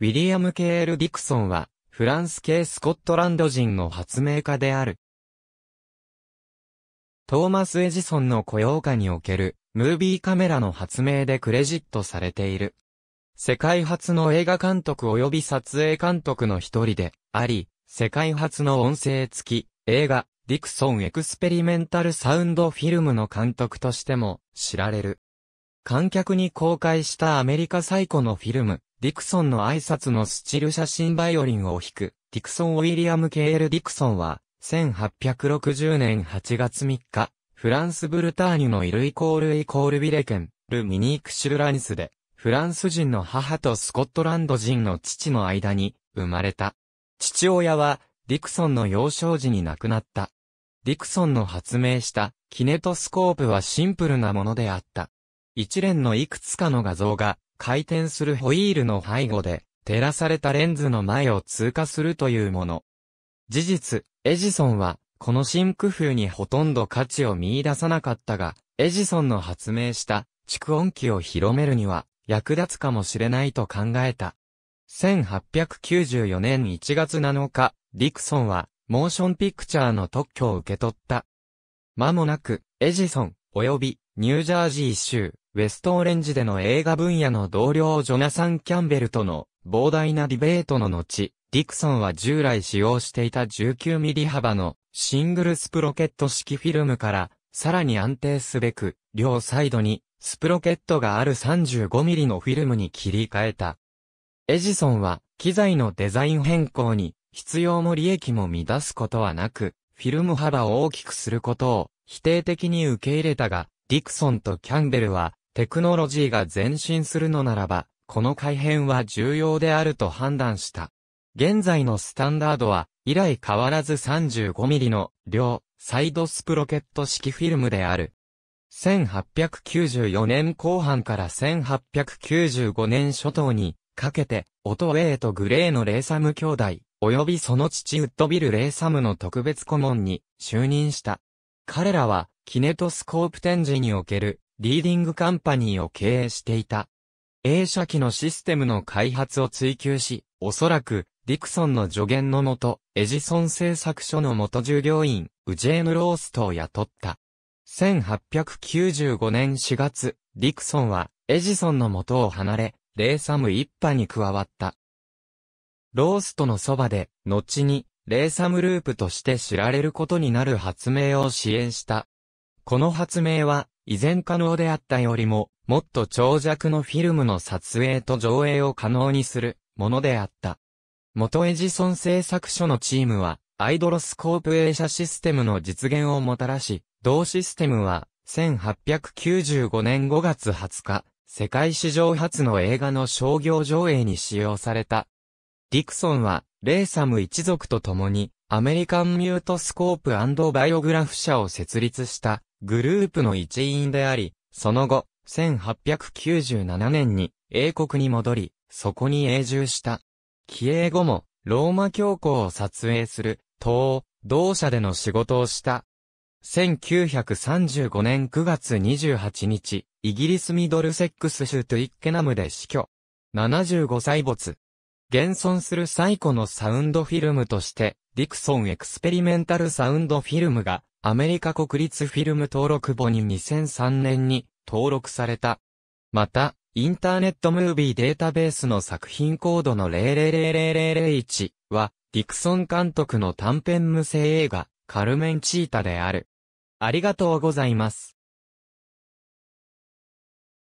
ウィリアム・ケール・ディクソンは、フランス系スコットランド人の発明家である。トーマス・エジソンの雇用下における、ムービーカメラの発明でクレジットされている。世界初の映画監督及び撮影監督の一人であり、世界初の音声付き映画ディクソンエクスペリメンタルサウンドフィルムの監督としても知られる。観客に公開したアメリカ最古のフィルムディクソンの挨拶のスチル写真バイオリンを弾く、ディクソン・ウィリアム・ケール・ディクソンは、1860年8月3日、フランス・ブルターニュのイルイコールイコールビレケン、ル・ミニーク・シュルラニスで、フランス人の母とスコットランド人の父の間に生まれた。父親は、ディクソンの幼少時に亡くなった。ディクソンの発明したキネトスコープはシンプルなものであった。一連のいくつかの画像が回転するホイールの背後で、照らされたレンズの前を通過するというもの。事実、エジソンは、この新工夫にほとんど価値を見出さなかったが、エジソンの発明した蓄音機を広めるには役立つかもしれないと考えた。1894年1月7日、リクソンはモーションピクチャーの特許を受け取った。間もなく、エジソン、及びニュージャージー州、ウェストオレンジでの映画分野の同僚ジョナサン・キャンベルとの膨大なディベートの後、ディクソンは従来使用していた1 9ミリ幅のシングルスプロケット式フィルムからさらに安定すべく、両サイドにスプロケットがある3 5ミリのフィルムに切り替えた。エジソンは機材のデザイン変更に必要も利益も乱すことはなく、フィルム幅を大きくすることを否定的に受け入れたが、ディクソンとキャンベルは、テクノロジーが前進するのならば、この改変は重要であると判断した。現在のスタンダードは、以来変わらず 35mm の両サイドスプロケット式フィルムである。1894年後半から1895年初頭にかけて、オトウェイとグレーのレイサム兄弟、及びその父ウッドビル・レイサムの特別顧問に就任した。彼らはキネトスコープ展示におけるリーディングカンパニーを経営していた。映写機のシステムの開発を追求し、おそらく、ディクソンの助言のもと、エジソン製作所の元従業員、ウジェーヌ・ローストを雇った。1895年4月、ディクソンは、エジソンの元を離れ、レーサム一派に加わった。ローストのそばで、後に、レーサムループとして知られることになる発明を支援した。この発明は、以前可能であったよりも、もっと長尺のフィルムの撮影と上映を可能にするものであった。元エジソン製作所のチームは、アイドロスコープ映写システムの実現をもたらし、同システムは、1895年5月20日、世界史上初の映画の商業上映に使用された。ディクソンは、レイサム一族と共に、アメリカンミュートスコープバイオグラフ社を設立した、グループの一員であり、その後、1897年に英国に戻り、そこに永住した。帰英後も、ローマ教皇を撮影する、東同社での仕事をした。1935年9月28日、イギリスミドルセックス州トゥイッケナムで死去。75歳没。現存する最古のサウンドフィルムとして、ディクソンエクスペリメンタルサウンドフィルムがアメリカ国立フィルム登録簿に2003年に登録された。また、インターネットムービーデータベースの作品コードの0 0 0 0 0 0 1は、ディクソン監督の短編無声映画、カルメンチータである。ありがとうございます。